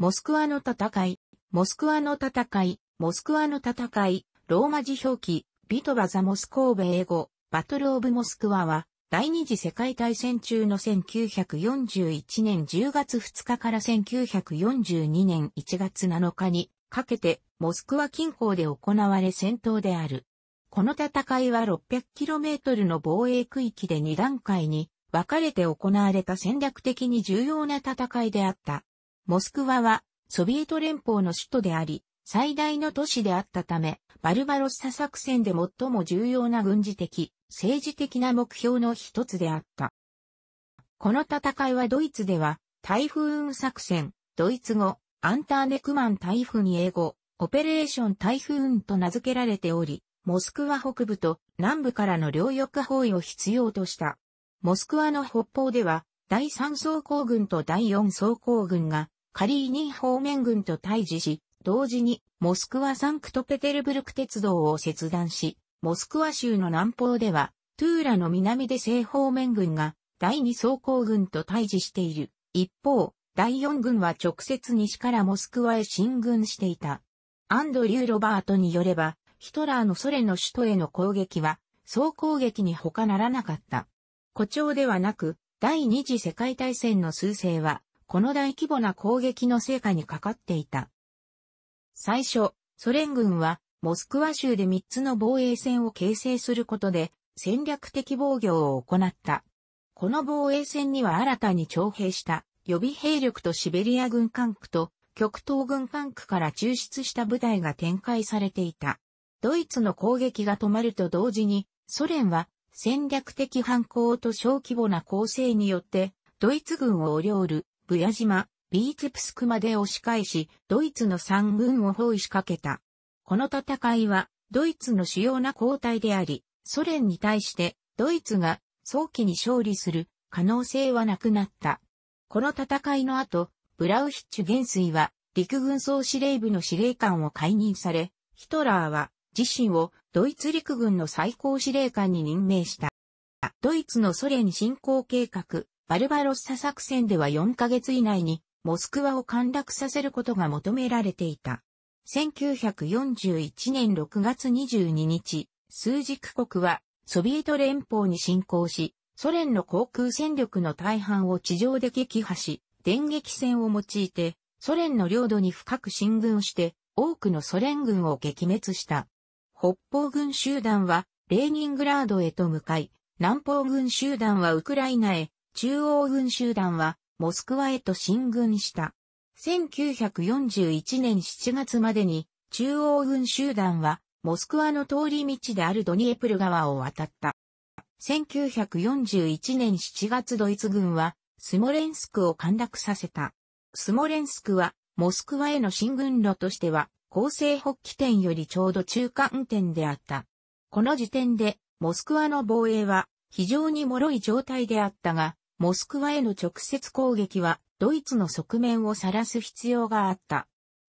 モスクワの戦い、モスクワの戦い、モスクワの戦い、ローマ字表記、ビトバザモスコーベ英語、バトルオブモスクワは、第二次世界大戦中の1941年10月2日から1942年1月7日にかけてモスクワ近郊で行われ戦闘である。この戦いは 600km の防衛区域で2段階に分かれて行われた戦略的に重要な戦いであった。モスクワはソビエト連邦の首都であり、最大の都市であったため、バルバロッサ作戦で最も重要な軍事的、政治的な目標の一つであった。この戦いはドイツでは、台風雲作戦、ドイツ語、アンターネクマン台風に英語、オペレーション台風雲と名付けられており、モスクワ北部と南部からの両翼包囲を必要とした。モスクワの北方では、第3装甲軍と第4装甲軍がカリーニン方面軍と対峙し、同時にモスクワサンクトペテルブルク鉄道を切断し、モスクワ州の南方では、トゥーラの南で西方面軍が第2装甲軍と対峙している。一方、第4軍は直接西からモスクワへ進軍していた。アンドリュー・ロバートによれば、ヒトラーのソ連の首都への攻撃は、総攻撃に他ならなかった。誇張ではなく、第二次世界大戦の数勢は、この大規模な攻撃の成果にかかっていた。最初、ソ連軍は、モスクワ州で3つの防衛線を形成することで、戦略的防御を行った。この防衛線には新たに徴兵した予備兵力とシベリア軍管区と極東軍管区から抽出した部隊が展開されていた。ドイツの攻撃が止まると同時に、ソ連は戦略的反抗と小規模な攻勢によって、ドイツ軍をうる、ブヤ島、ビーツプスクまで押し返し、ドイツの三軍を包囲しかけた。この戦いは、ドイツの主要な交代であり、ソ連に対してドイツが早期に勝利する可能性はなくなった。この戦いの後、ブラウヒッチュ元帥は陸軍総司令部の司令官を解任され、ヒトラーは自身をドイツ陸軍の最高司令官に任命した。ドイツのソ連侵攻計画、バルバロッサ作戦では4ヶ月以内に、モスクワを陥落させることが求められていた。1941年6月22日、数軸国はソビエト連邦に侵攻し、ソ連の航空戦力の大半を地上で撃破し、電撃戦を用いて、ソ連の領土に深く進軍して、多くのソ連軍を撃滅した。北方軍集団はレーニングラードへと向かい、南方軍集団はウクライナへ、中央軍集団はモスクワへと進軍した。1941年7月までに中央軍集団はモスクワの通り道であるドニエプル川を渡った。1941年7月ドイツ軍はスモレンスクを陥落させた。スモレンスクはモスクワへの進軍路としては構成北起点よりちょうど中間点であった。この時点で、モスクワの防衛は非常に脆い状態であったが、モスクワへの直接攻撃はドイツの側面を晒す必要があった。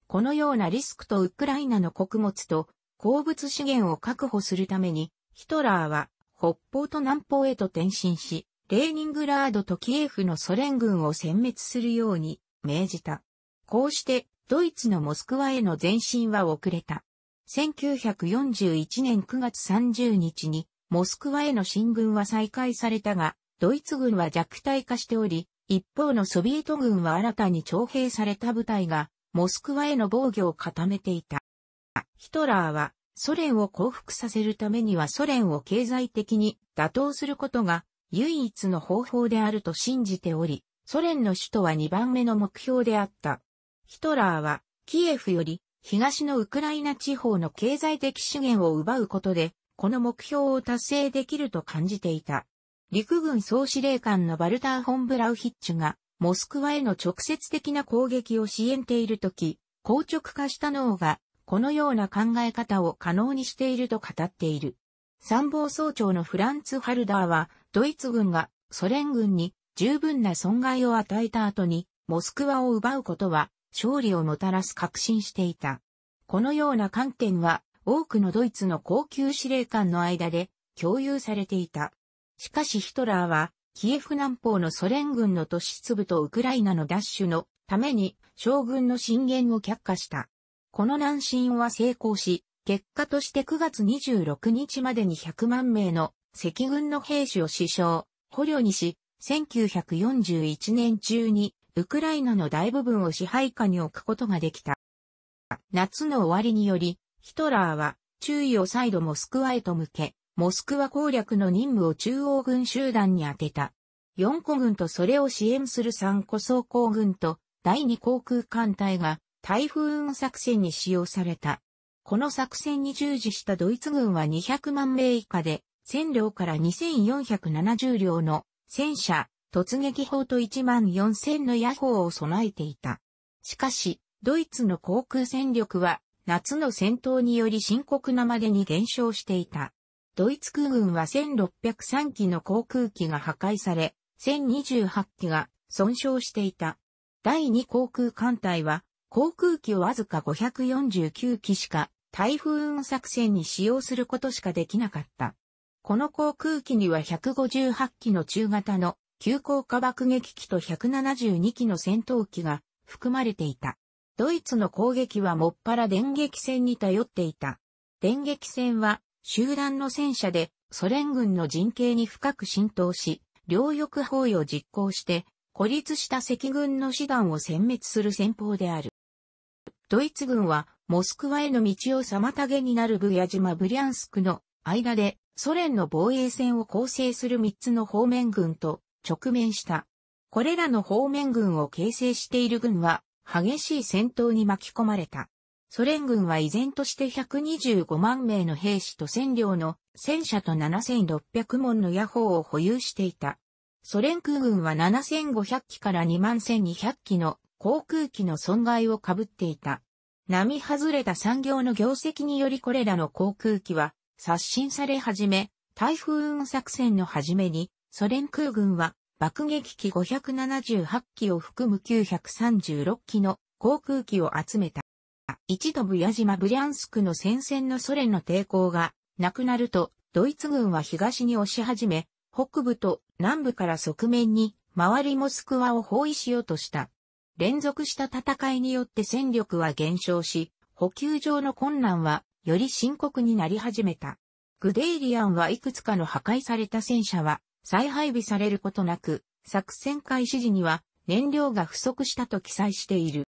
このようなリスクとウクライナの穀物と鉱物資源を確保するために、ヒトラーは北方と南方へと転身し、レーニングラードとキエフのソ連軍を殲滅するように命じた。こうしてドイツのモスクワへの前進は遅れた。1941年9月30日に、モスクワへの進軍は再開されたが、ドイツ軍は弱体化しており、一方のソビエト軍は新たに徴兵された部隊が、モスクワへの防御を固めていた。ヒトラーは、ソ連を降伏させるためにはソ連を経済的に打倒することが唯一の方法であると信じており、ソ連の首都は2番目の目標であった。ヒトラーは、キエフより、東のウクライナ地方の経済的資源を奪うことで、この目標を達成できると感じていた。陸軍総司令官のバルター・ホン・ブラウヒッチュが、モスクワへの直接的な攻撃を支援ているとき、硬直化した脳が、このような考え方を可能にしていると語っている。参謀総長のフランツ・ハルダーは、ドイツ軍がソ連軍に十分な損害を与えた後に、モスクワを奪うことは勝利をもたらす確信していた。このような観点は多くのドイツの高級司令官の間で共有されていた。しかしヒトラーはキエフ南方のソ連軍の都市粒とウクライナの奪取のために将軍の進言を却下した。この南進は成功し、結果として9月26日までに100万名の赤軍の兵士を死傷、捕虜にし、1941年中にウクライナの大部分を支配下に置くことができた。夏の終わりにより、ヒトラーは注意を再度モスクワへと向け、モスクワ攻略の任務を中央軍集団に当てた。4個軍とそれを支援する3個装甲軍と第2航空艦隊が台風雲作戦に使用された。この作戦に従事したドイツ軍は200万名以下で、1000両から2470両の戦車、突撃砲と1万4000の野砲を備えていた。しかし、ドイツの航空戦力は夏の戦闘により深刻なまでに減少していた。ドイツ空軍は1603機の航空機が破壊され、1028機が損傷していた。第2航空艦隊は航空機をわずか549機しか台風運作戦に使用することしかできなかった。この航空機には158機の中型の急降下爆撃機と172機の戦闘機が含まれていた。ドイツの攻撃はもっぱら電撃戦に頼っていた。電撃戦は集団の戦車でソ連軍の陣形に深く浸透し、両翼包囲を実行して孤立した赤軍の士団を殲滅する戦法である。ドイツ軍はモスクワへの道を妨げになるブヤ島ブリャンスクの間でソ連の防衛線を構成する3つの方面軍と直面した。これらの方面軍を形成している軍は、激しい戦闘に巻き込まれた。ソ連軍は依然として125万名の兵士と占領の戦車と7600門の野砲を保有していた。ソ連空軍は7500機から21200機の航空機の損害を被っていた。波外れた産業の業績によりこれらの航空機は刷新され始め、台風運作戦の始めにソ連空軍は爆撃機578機を含む936機の航空機を集めた。一度ブヤ島ブリャンスクの戦線のソ連の抵抗がなくなると、ドイツ軍は東に押し始め、北部と南部から側面に周りモスクワを包囲しようとした。連続した戦いによって戦力は減少し、補給上の困難はより深刻になり始めた。グデイリアンはいくつかの破壊された戦車は再配備されることなく、作戦開始時には燃料が不足したと記載している。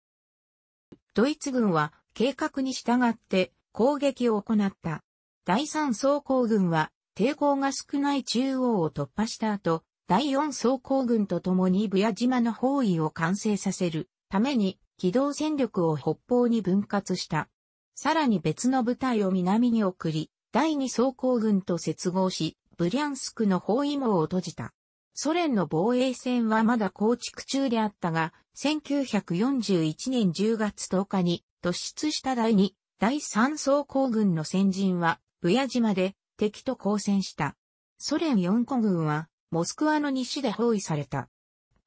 ドイツ軍は計画に従って攻撃を行った。第3装甲軍は抵抗が少ない中央を突破した後、第4装甲軍と共にブヤ島の包囲を完成させるために機動戦力を北方に分割した。さらに別の部隊を南に送り、第2装甲軍と接合し、ブリャンスクの包囲網を閉じた。ソ連の防衛線はまだ構築中であったが、1941年10月10日に突出した第2、第3装甲軍の先陣は、ブヤ島で敵と交戦した。ソ連4個軍は、モスクワの西で包囲された。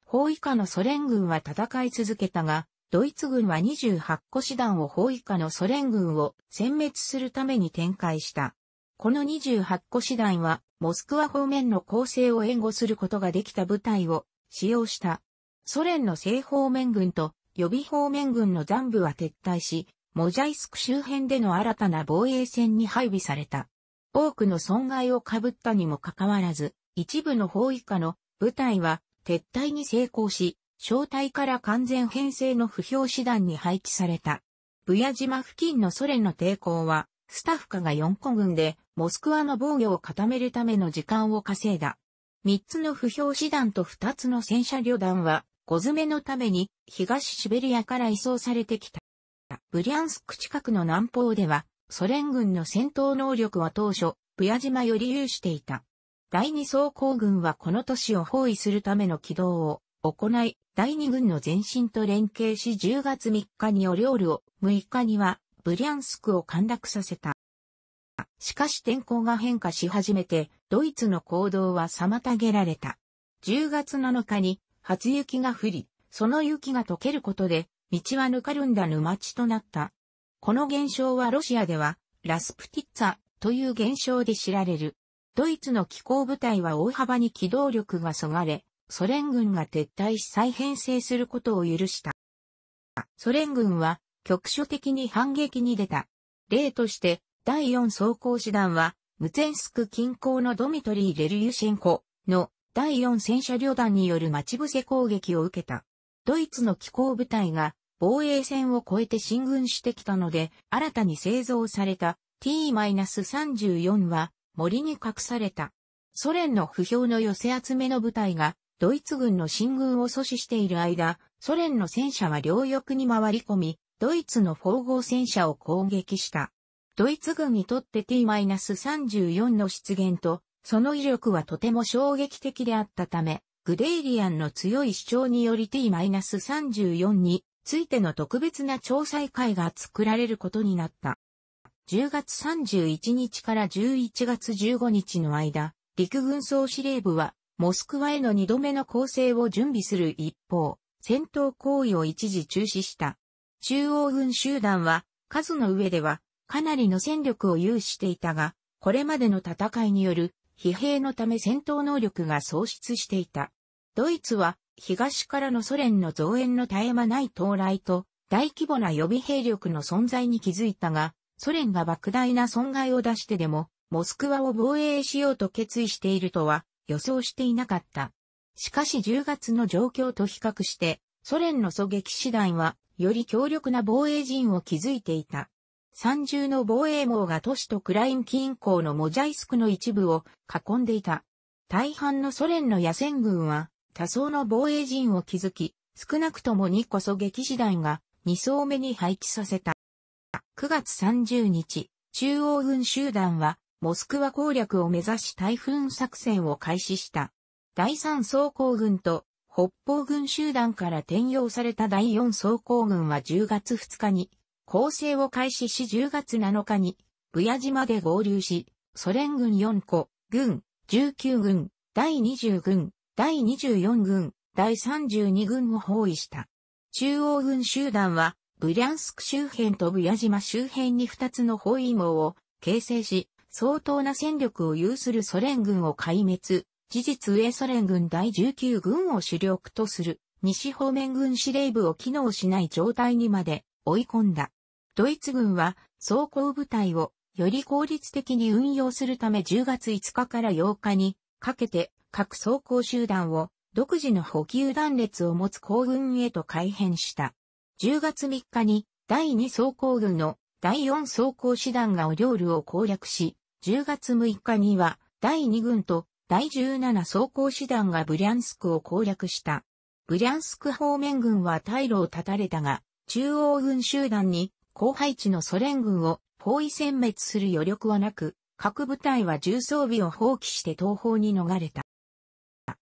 包囲下のソ連軍は戦い続けたが、ドイツ軍は28個師団を包囲下のソ連軍を殲滅するために展開した。この28個師団はモスクワ方面の攻勢を援護することができた部隊を使用した。ソ連の正方面軍と予備方面軍の残部は撤退し、モジャイスク周辺での新たな防衛線に配備された。多くの損害を被ったにもかかわらず、一部の包囲下の部隊は撤退に成功し、小隊から完全編成の不評師団に配置された。ブヤ島付近のソ連の抵抗は、スタッフカが4個軍で、モスクワの防御を固めるための時間を稼いだ。三つの不評師団と二つの戦車旅団は、小詰めのために東シベリアから移送されてきた。ブリャンスク近くの南方では、ソ連軍の戦闘能力は当初、ブヤ島より有していた。第二装甲軍はこの都市を包囲するための起動を行い、第二軍の前進と連携し10月3日にオリオールを6日にはブリャンスクを陥落させた。しかし天候が変化し始めて、ドイツの行動は妨げられた。10月7日に初雪が降り、その雪が溶けることで、道はぬかるんだ沼地となった。この現象はロシアでは、ラスプティッツァという現象で知られる。ドイツの気候部隊は大幅に機動力がそがれ、ソ連軍が撤退し再編成することを許した。ソ連軍は局所的に反撃に出た。例として、第4装甲師団は、ムツェンスク近郊のドミトリー・レルユシェンコの第4戦車旅団による待ち伏せ攻撃を受けた。ドイツの機構部隊が防衛線を越えて進軍してきたので、新たに製造された T-34 は森に隠された。ソ連の不評の寄せ集めの部隊がドイツ軍の進軍を阻止している間、ソ連の戦車は両翼に回り込み、ドイツの縫合戦車を攻撃した。ドイツ軍にとって T-34 の出現と、その威力はとても衝撃的であったため、グデイリアンの強い主張により T-34 についての特別な調査会が作られることになった。10月31日から11月15日の間、陸軍総司令部は、モスクワへの2度目の攻勢を準備する一方、戦闘行為を一時中止した。中央軍集団は、数の上では、かなりの戦力を有していたが、これまでの戦いによる疲弊のため戦闘能力が喪失していた。ドイツは東からのソ連の増援の絶え間ない到来と大規模な予備兵力の存在に気づいたが、ソ連が莫大な損害を出してでも、モスクワを防衛しようと決意しているとは予想していなかった。しかし10月の状況と比較して、ソ連の狙撃師団は、より強力な防衛陣を築いていた。三重の防衛網が都市とクライン近郊のモジャイスクの一部を囲んでいた。大半のソ連の野戦軍は多層の防衛陣を築き、少なくとも2こそ撃死団が2層目に配置させた。9月30日、中央軍集団はモスクワ攻略を目指し台風作戦を開始した。第3装甲軍と北方軍集団から転用された第4装甲軍は10月2日に攻勢を開始し10月7日に、ブヤ島で合流し、ソ連軍4個、軍、19軍、第20軍、第24軍、第32軍を包囲した。中央軍集団は、ブリャンスク周辺とブヤ島周辺に2つの包囲網を形成し、相当な戦力を有するソ連軍を壊滅。事実上ソ連軍第19軍を主力とする西方面軍司令部を機能しない状態にまで追い込んだ。ドイツ軍は装甲部隊をより効率的に運用するため10月5日から8日にかけて各装甲集団を独自の補給断列を持つ行軍へと改変した。10月3日に第2装甲軍の第4装甲師団がオリョールを攻略し、10月6日には第2軍と第17装甲師団がブリャンスクを攻略した。ブリャンスク方面軍は退路を断たれたが、中央軍集団に後輩地のソ連軍を包囲殲滅する余力はなく、各部隊は重装備を放棄して東方に逃れた。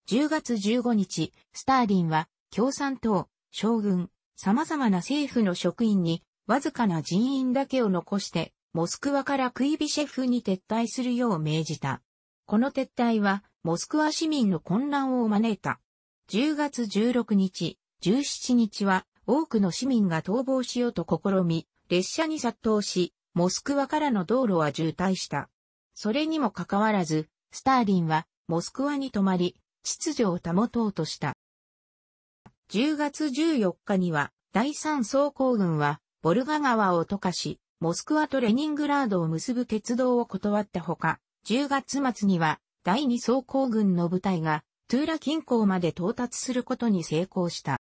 10月15日、スターリンは共産党、将軍、様々な政府の職員にわずかな人員だけを残して、モスクワからクイビシェフに撤退するよう命じた。この撤退は、モスクワ市民の混乱を招いた。10月16日、17日は、多くの市民が逃亡しようと試み、列車に殺到し、モスクワからの道路は渋滞した。それにもかかわらず、スターリンはモスクワに泊まり、秩序を保とうとした。10月14日には、第3装甲軍は、ボルガ川を溶かし、モスクワとレニングラードを結ぶ鉄道を断ったほか、10月末には、第2装甲軍の部隊が、トゥーラ近郊まで到達することに成功した。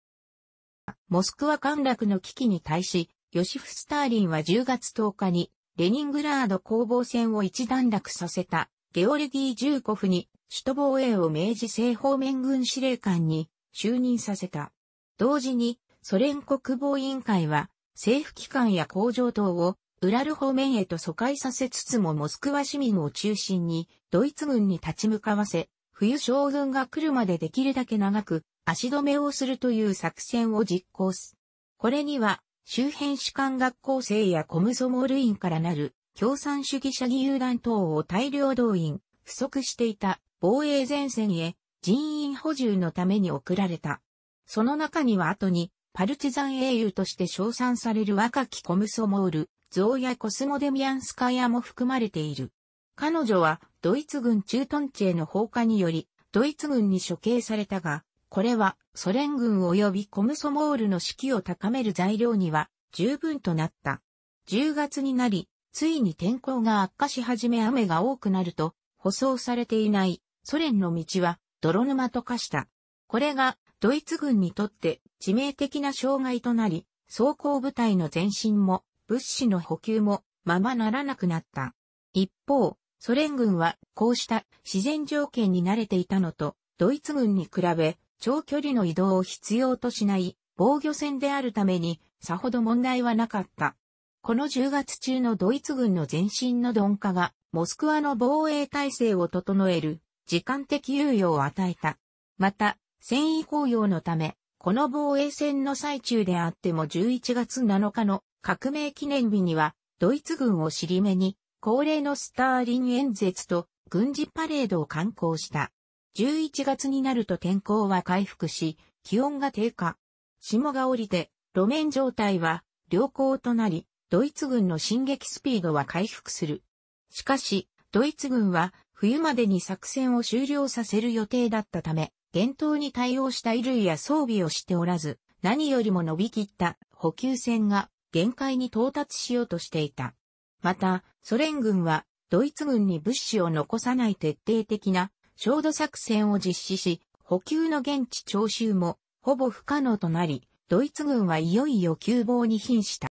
モスクワ陥落の危機に対し、ヨシフ・スターリンは10月10日に、レニングラード攻防戦を一段落させた、ゲオルギー・ジューコフに、首都防衛を明治正方面軍司令官に就任させた。同時に、ソ連国防委員会は、政府機関や工場等を、ウラル方面へと疎開させつつもモスクワ市民を中心に、ドイツ軍に立ち向かわせ、冬将軍が来るまでできるだけ長く、足止めをするという作戦を実行す。これには、周辺士官学校生やコムソモール員からなる共産主義者義勇団等を大量動員、不足していた防衛前線へ人員補充のために送られた。その中には後にパルチザン英雄として称賛される若きコムソモール、ゾウやコスモデミアンスカヤも含まれている。彼女はドイツ軍駐屯地への放火により、ドイツ軍に処刑されたが、これはソ連軍及びコムソモールの士気を高める材料には十分となった。10月になり、ついに天候が悪化し始め雨が多くなると、舗装されていないソ連の道は泥沼と化した。これがドイツ軍にとって致命的な障害となり、装甲部隊の前進も物資の補給もままならなくなった。一方、ソ連軍はこうした自然条件に慣れていたのと、ドイツ軍に比べ長距離の移動を必要としない防御戦であるためにさほど問題はなかった。この10月中のドイツ軍の前進の鈍化がモスクワの防衛体制を整える時間的猶予を与えた。また、戦意高揚のため、この防衛戦の最中であっても11月7日の革命記念日には、ドイツ軍を尻目に、恒例のスターリン演説と軍事パレードを観光した。11月になると天候は回復し、気温が低下。霜が降りて、路面状態は良好となり、ドイツ軍の進撃スピードは回復する。しかし、ドイツ軍は冬までに作戦を終了させる予定だったため、厳冬に対応した衣類や装備をしておらず、何よりも伸びきった補給船が限界に到達しようとしていた。また、ソ連軍はドイツ軍に物資を残さない徹底的な焦土作戦を実施し、補給の現地徴収もほぼ不可能となり、ドイツ軍はいよいよ窮乏に瀕した。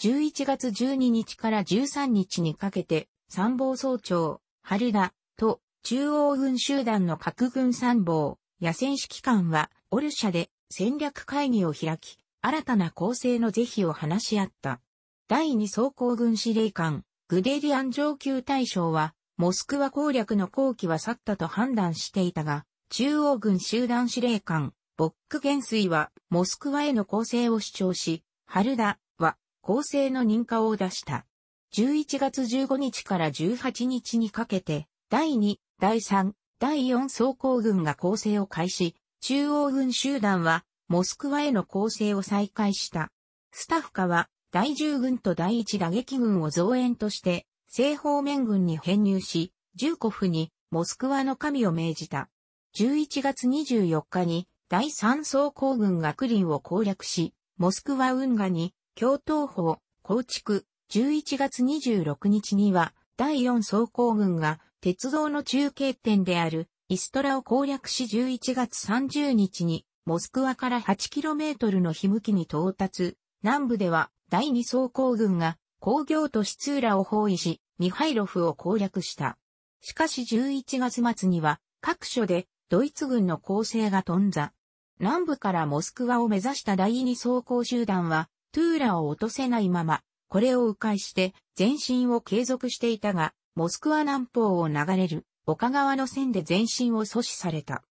11月12日から13日にかけて、参謀総長、春田と中央軍集団の核軍参謀、野戦指揮官は、オルシャで戦略会議を開き、新たな構成の是非を話し合った。第2装甲軍司令官、グデリアン上級大将は、モスクワ攻略の後期は去ったと判断していたが、中央軍集団司令官、ボック元帥は、モスクワへの攻勢を主張し、春田は、攻勢の認可を出した。11月15日から18日にかけて、第2、第3、第4装甲軍が攻勢を開始、中央軍集団は、モスクワへの攻勢を再開した。スタッフカは、第10軍と第1打撃軍を増援として、西方面軍に編入し、重コフにモスクワの神を命じた。11月24日に第3総工軍がクリンを攻略し、モスクワ運河に共闘法構築。11月26日には第4総工軍が鉄道の中継点であるイストラを攻略し11月30日にモスクワから 8km の日向きに到達。南部では第2総工軍が工業都市通らを包囲し、ミハイロフを攻略した。しかし11月末には各所でドイツ軍の攻勢が頓挫。南部からモスクワを目指した第二装甲集団はトゥーラを落とせないまま、これを迂回して前進を継続していたが、モスクワ南方を流れる岡川の線で前進を阻止された。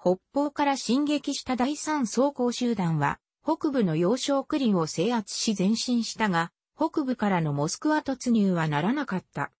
北方から進撃した第三装甲集団は、北部の要衝クリンを制圧し前進したが、北部からのモスクワ突入はならなかった。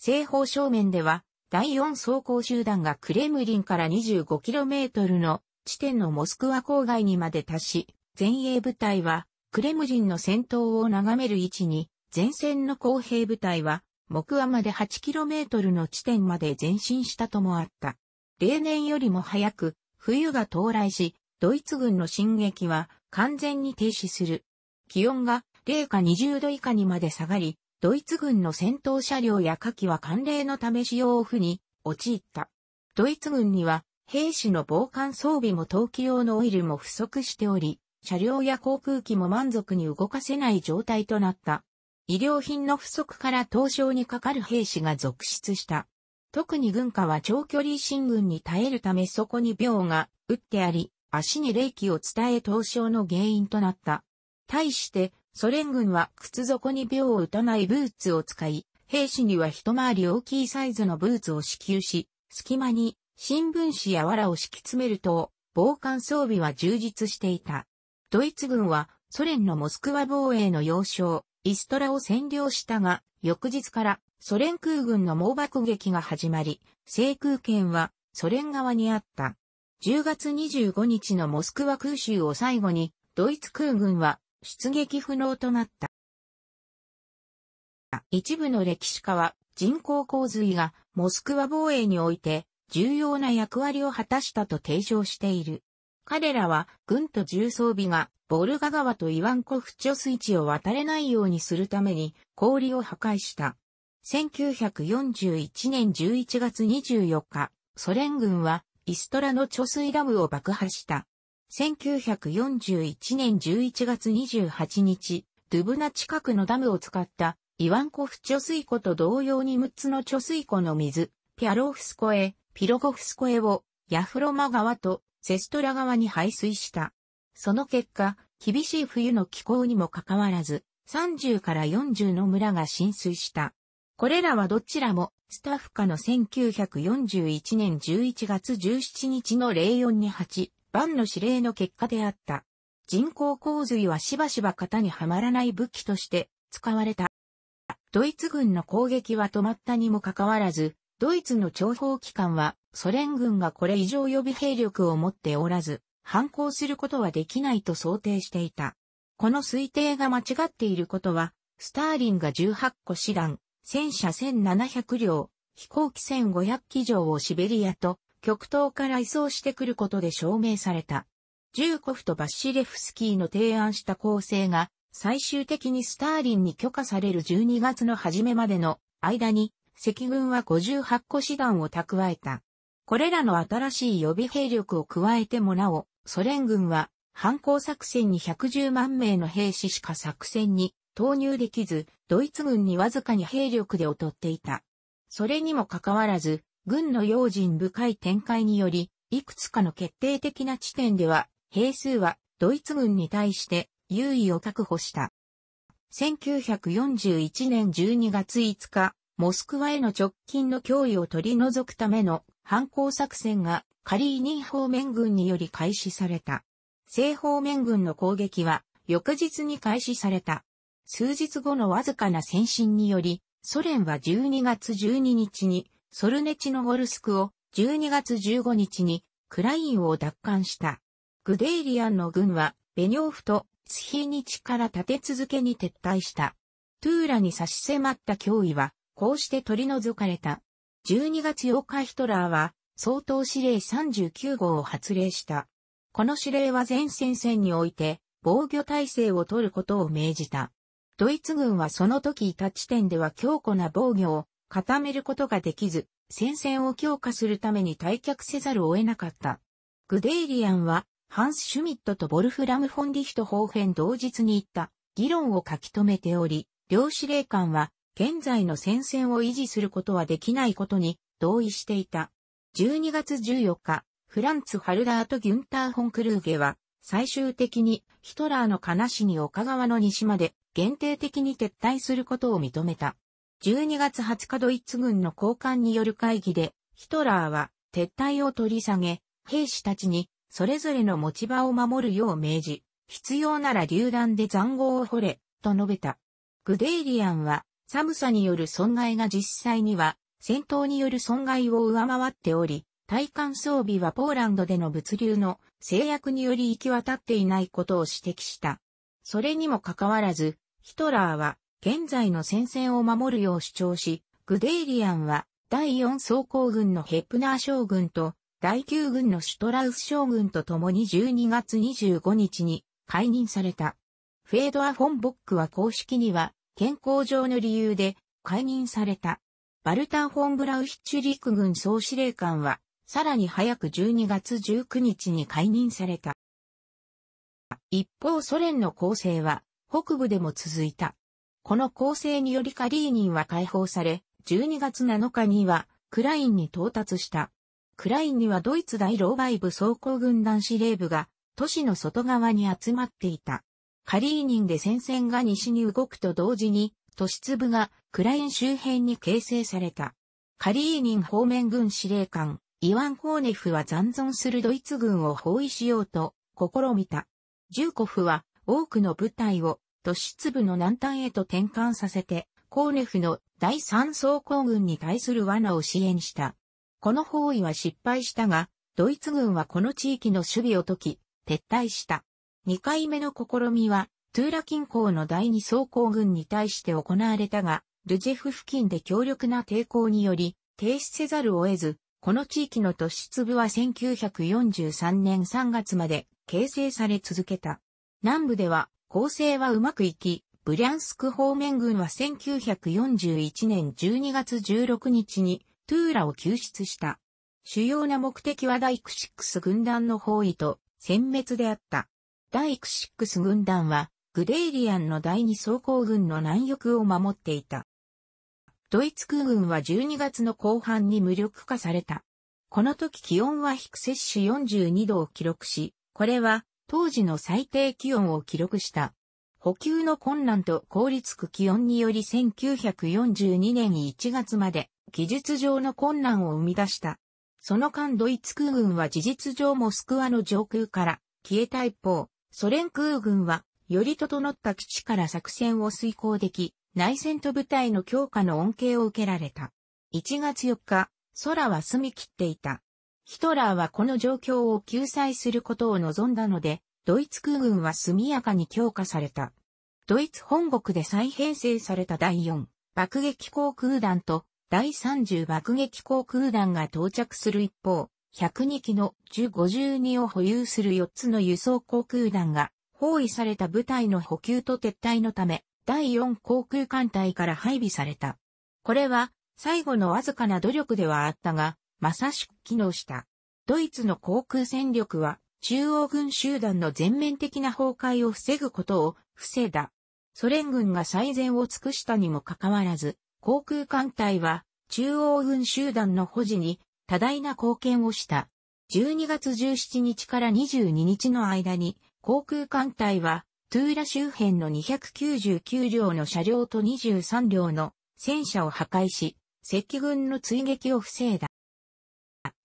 西方正面では、第4装甲集団がクレムリンから 25km の地点のモスクワ郊外にまで達し、前衛部隊はクレムリンの戦闘を眺める位置に、前線の後兵部隊は木和まで 8km の地点まで前進したともあった。例年よりも早く冬が到来し、ドイツ軍の進撃は完全に停止する。気温が零下20度以下にまで下がり、ドイツ軍の戦闘車両や火器は寒冷のため使用を負に陥った。ドイツ軍には兵士の防寒装備も陶器用のオイルも不足しており、車両や航空機も満足に動かせない状態となった。医療品の不足から凍傷にかかる兵士が続出した。特に軍下は長距離進軍に耐えるためそこに病が打ってあり、足に冷気を伝え凍傷の原因となった。対して、ソ連軍は靴底に秒を打たないブーツを使い、兵士には一回り大きいサイズのブーツを支給し、隙間に新聞紙や藁を敷き詰めると、防寒装備は充実していた。ドイツ軍はソ連のモスクワ防衛の要衝、イストラを占領したが、翌日からソ連空軍の猛爆撃が始まり、制空権はソ連側にあった。10月25日のモスクワ空襲を最後に、ドイツ空軍は出撃不能となった。一部の歴史家は人工洪水がモスクワ防衛において重要な役割を果たしたと提唱している。彼らは軍と重装備がボルガ川とイワンコフ貯水池を渡れないようにするために氷を破壊した。1941年11月24日、ソ連軍はイストラの貯水ダムを爆破した。1941年11月28日、ドゥブナ近くのダムを使った、イワンコフ貯水湖と同様に6つの貯水湖の水、ピャロフスコへ、ピロゴフスコへを、ヤフロマ川とセストラ川に排水した。その結果、厳しい冬の気候にもかかわらず、30から40の村が浸水した。これらはどちらも、スタッフ課の1941年11月17日の04に8、ンの指令の結果であった。人工洪水はしばしば型にはまらない武器として使われた。ドイツ軍の攻撃は止まったにもかかわらず、ドイツの諜報機関はソ連軍がこれ以上予備兵力を持っておらず、反抗することはできないと想定していた。この推定が間違っていることは、スターリンが18個師団、戦車1700両、飛行機1500機上をシベリアと極東から移送してくることで証明された。ジューコフとバッシレフスキーの提案した構成が、最終的にスターリンに許可される12月の初めまでの間に、赤軍は58個師団を蓄えた。これらの新しい予備兵力を加えてもなお、ソ連軍は反抗作戦に110万名の兵士しか作戦に投入できず、ドイツ軍にわずかに兵力で劣っていた。それにもかかわらず、軍の用心深い展開により、いくつかの決定的な地点では、兵数はドイツ軍に対して優位を確保した。1941年12月5日、モスクワへの直近の脅威を取り除くための反抗作戦がカリーニン方面軍により開始された。西方面軍の攻撃は翌日に開始された。数日後のわずかな戦進により、ソ連は12月12日にソルネチノゴルスクを12月15日にクラインを奪還した。グデイリアンの軍はベニョーフとスヒーニチから立て続けに撤退した。トゥーラに差し迫った脅威はこうして取り除かれた。12月8日ヒトラーは総統指令39号を発令した。この指令は前線線において防御体制を取ることを命じた。ドイツ軍はその時いた地点では強固な防御を固めることができず、戦線を強化するために退却せざるを得なかった。グデイリアンは、ハンス・シュミットとボルフラム・フォンディヒト方編同日に行った議論を書き留めており、両司令官は現在の戦線を維持することはできないことに同意していた。12月14日、フランツ・ハルダーとギュンター・ホンクルーゲは最終的にヒトラーの悲しに岡川の西まで限定的に撤退することを認めた。12月20日ドイツ軍の高官による会議で、ヒトラーは撤退を取り下げ、兵士たちにそれぞれの持ち場を守るよう命じ、必要なら榴弾で残壕を掘れ、と述べた。グデイリアンは、寒さによる損害が実際には、戦闘による損害を上回っており、体幹装備はポーランドでの物流の制約により行き渡っていないことを指摘した。それにもかかわらず、ヒトラーは現在の戦線を守るよう主張し、グデイリアンは第4装甲軍のヘプナー将軍と第9軍のシュトラウス将軍と共に12月25日に解任された。フェードア・フォン・ボックは公式には健康上の理由で解任された。バルター・フォン・ブラウヒッチュリック軍総司令官はさらに早く12月19日に解任された。一方ソ連の攻勢は北部でも続いた。この構成によりカリーニンは解放され、12月7日にはクラインに到達した。クラインにはドイツ大老バイ部装甲軍団司令部が都市の外側に集まっていた。カリーニンで戦線が西に動くと同時に都市粒がクライン周辺に形成された。カリーニン方面軍司令官、イワン・ホーネフは残存するドイツ軍を包囲しようと試みた。ジューコフは多くの部隊を都市部の南端へと転換させて、コーネフの第三装甲軍に対する罠を支援した。この包囲は失敗したが、ドイツ軍はこの地域の守備を解き、撤退した。2回目の試みは、トゥーラ近郊の第2装甲軍に対して行われたが、ルジェフ付近で強力な抵抗により、停止せざるを得ず、この地域の突出部は1943年3月まで形成され続けた。南部では構成はうまくいき、ブリャンスク方面軍は1941年12月16日にトゥーラを救出した。主要な目的は第クシックス軍団の包囲と殲滅であった。第クシックス軍団はグデイリアンの第二装甲軍の南翼を守っていた。ドイツ空軍は12月の後半に無力化された。この時気温は低摂氏42度を記録し、これは当時の最低気温を記録した。補給の困難と凍りつく気温により1942年1月まで技術上の困難を生み出した。その間ドイツ空軍は事実上モスクワの上空から消えた一方、ソ連空軍はより整った基地から作戦を遂行でき、内戦と部隊の強化の恩恵を受けられた。1月4日、空は澄み切っていた。ヒトラーはこの状況を救済することを望んだので、ドイツ空軍は速やかに強化された。ドイツ本国で再編成された第4爆撃航空団と第30爆撃航空団が到着する一方、102機の1052を保有する4つの輸送航空団が包囲された部隊の補給と撤退のため、第4航空艦隊から配備された。これは最後のわずかな努力ではあったが、まさしく機能した。ドイツの航空戦力は、中央軍集団の全面的な崩壊を防ぐことを防いだ。ソ連軍が最善を尽くしたにもかかわらず、航空艦隊は中央軍集団の保持に多大な貢献をした。12月17日から22日の間に、航空艦隊はトゥーラ周辺の299両の車両と23両の戦車を破壊し、赤軍の追撃を防いだ。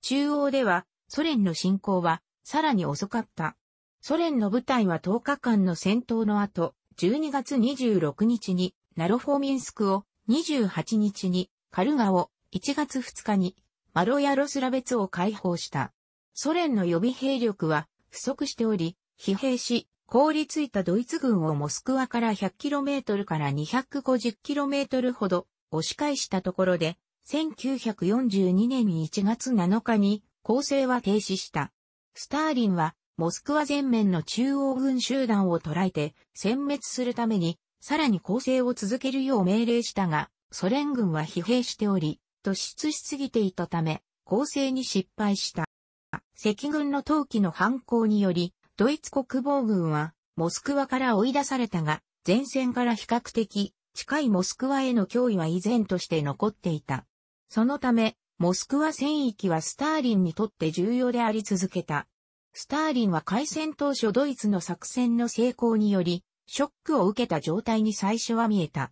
中央では、ソ連の侵攻は、さらに遅かった。ソ連の部隊は10日間の戦闘の後、12月26日に、ナロフォーミンスクを、28日に、カルガを、1月2日に、マロヤロスラベツを解放した。ソ連の予備兵力は、不足しており、疲弊し、凍りついたドイツ軍をモスクワから 100km から 250km ほど押し返したところで、1942年1月7日に攻勢は停止した。スターリンはモスクワ全面の中央軍集団を捉えて殲滅するためにさらに攻勢を続けるよう命令したが、ソ連軍は疲弊しており、突出しすぎていたため、攻勢に失敗した。赤軍の陶器の反抗により、ドイツ国防軍は、モスクワから追い出されたが、前線から比較的、近いモスクワへの脅威は依然として残っていた。そのため、モスクワ戦域はスターリンにとって重要であり続けた。スターリンは開戦当初ドイツの作戦の成功により、ショックを受けた状態に最初は見えた。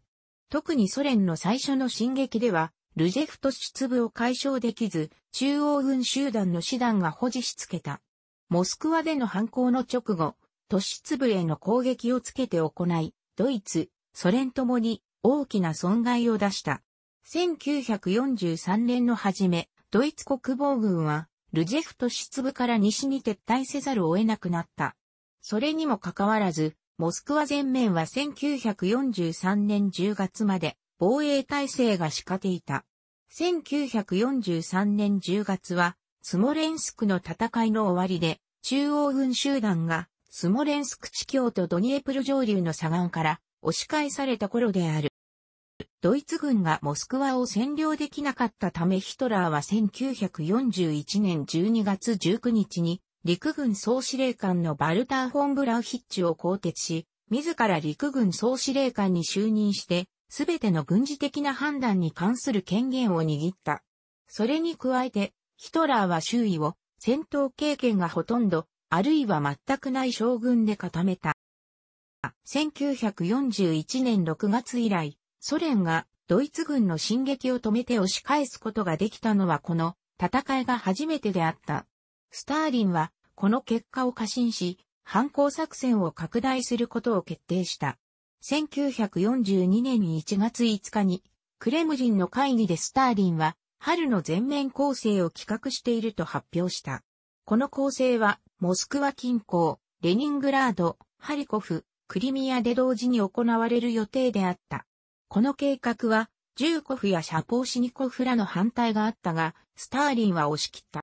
特にソ連の最初の進撃では、ルジェフト出部を解消できず、中央軍集団の師団が保持しつけた。モスクワでの反抗の直後、都市部への攻撃をつけて行い、ドイツ、ソ連ともに大きな損害を出した。1943年の初め、ドイツ国防軍は、ルジェフト出部から西に撤退せざるを得なくなった。それにもかかわらず、モスクワ全面は1943年10月まで防衛体制が敷かけていた。1943年10月は、スモレンスクの戦いの終わりで、中央軍集団が、スモレンスク地境とドニエプル上流の左岸から押し返された頃である。ドイツ軍がモスクワを占領できなかったためヒトラーは1941年12月19日に陸軍総司令官のバルター・フォン・ブラウヒッチを更迭し、自ら陸軍総司令官に就任して、すべての軍事的な判断に関する権限を握った。それに加えて、ヒトラーは周囲を戦闘経験がほとんど、あるいは全くない将軍で固めた。1941年6月以来、ソ連がドイツ軍の進撃を止めて押し返すことができたのはこの戦いが初めてであった。スターリンはこの結果を過信し、反抗作戦を拡大することを決定した。1942年1月5日に、クレムリンの会議でスターリンは、春の全面攻勢を企画していると発表した。この攻勢は、モスクワ近郊、レニングラード、ハリコフ、クリミアで同時に行われる予定であった。この計画は、ジューコフやシャポーシニコフらの反対があったが、スターリンは押し切った。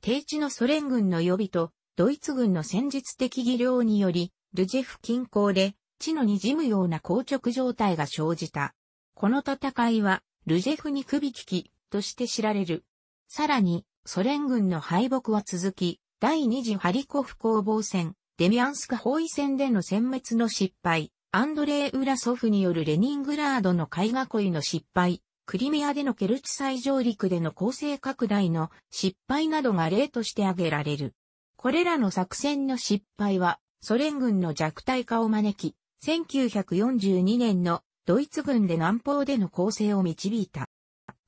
低地のソ連軍の予備と、ドイツ軍の戦術的技量により、ルジェフ近郊で、地の滲むような硬直状態が生じた。この戦いは、ルジェフに首利き、として知られる。さらに、ソ連軍の敗北は続き、第二次ハリコフ攻防戦、デミアンスク包囲戦での殲滅の失敗、アンドレイ・ウラソフによるレニングラードの海囲いの失敗、クリミアでのケルチ最上陸での攻勢拡大の失敗などが例として挙げられる。これらの作戦の失敗は、ソ連軍の弱体化を招き、1942年のドイツ軍で南方での攻勢を導いた。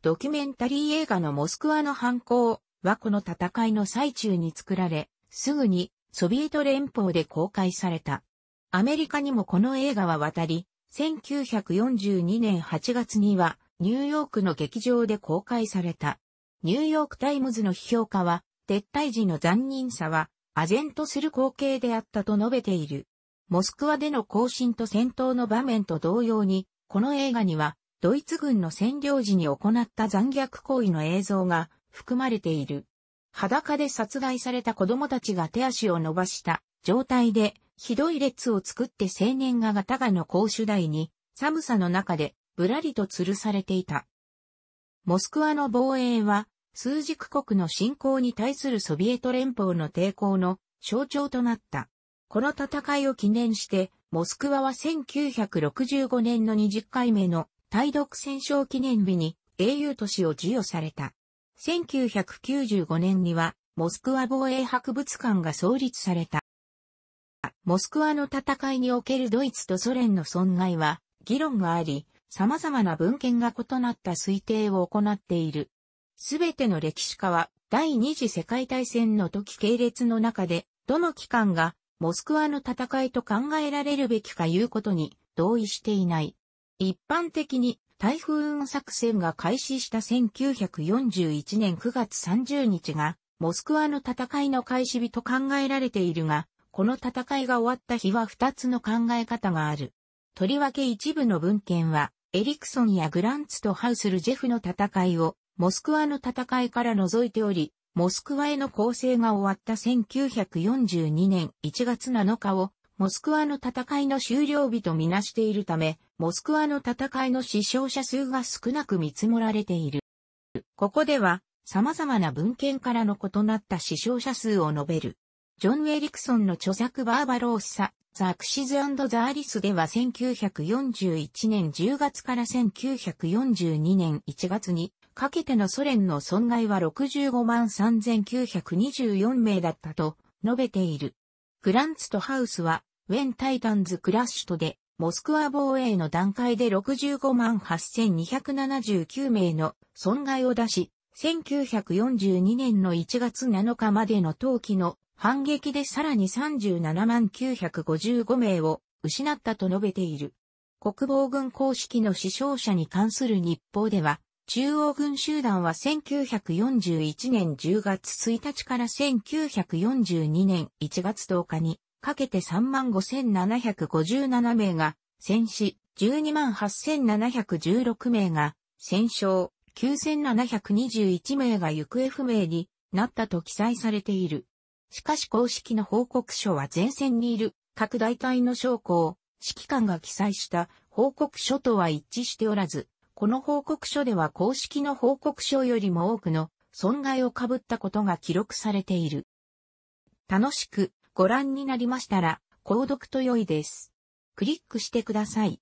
ドキュメンタリー映画のモスクワの犯行はこの戦いの最中に作られ、すぐにソビエト連邦で公開された。アメリカにもこの映画は渡り、1942年8月にはニューヨークの劇場で公開された。ニューヨークタイムズの批評家は、撤退時の残忍さは、唖然とする光景であったと述べている。モスクワでの行進と戦闘の場面と同様に、この映画には、ドイツ軍の占領時に行った残虐行為の映像が含まれている。裸で殺害された子供たちが手足を伸ばした状態でひどい列を作って青年がガタガの公主台に、寒さの中で、ぶらりと吊るされていた。モスクワの防衛は、数軸国の侵攻に対するソビエト連邦の抵抗の象徴となった。この戦いを記念して、モスクワは1965年の20回目の対独戦勝記念日に英雄都市を授与された。1995年には、モスクワ防衛博物館が創立された。モスクワの戦いにおけるドイツとソ連の損害は、議論があり、様々な文献が異なった推定を行っている。すべての歴史家は、第二次世界大戦の時系列の中で、どの機関が、モスクワの戦いと考えられるべきかいうことに同意していない。一般的に、台風運作戦が開始した1941年9月30日が、モスクワの戦いの開始日と考えられているが、この戦いが終わった日は2つの考え方がある。とりわけ一部の文献は、エリクソンやグランツとハウスルジェフの戦いを、モスクワの戦いから除いており、モスクワへの攻勢が終わった1942年1月7日を、モスクワの戦いの終了日とみなしているため、モスクワの戦いの死傷者数が少なく見積もられている。ここでは、様々な文献からの異なった死傷者数を述べる。ジョン・エリクソンの著作バーバローサ、ザ・アクシズザ・アリスでは1941年10月から1942年1月にかけてのソ連の損害は65万3924名だったと述べている。グランツとハウスは、ウェン・タイタンズ・クラッシュとで、モスクワ防衛の段階で65万8279名の損害を出し、1942年の1月7日までの冬季の反撃でさらに37万955名を失ったと述べている。国防軍公式の死傷者に関する日報では、中央軍集団は1941年10月1日から1942年1月10日にかけて35,757名が戦死、128,716名が戦傷、9,721名が行方不明になったと記載されている。しかし公式の報告書は前線にいる各大隊の将校、指揮官が記載した報告書とは一致しておらず、この報告書では公式の報告書よりも多くの損害を被ったことが記録されている。楽しくご覧になりましたら、購読と良いです。クリックしてください。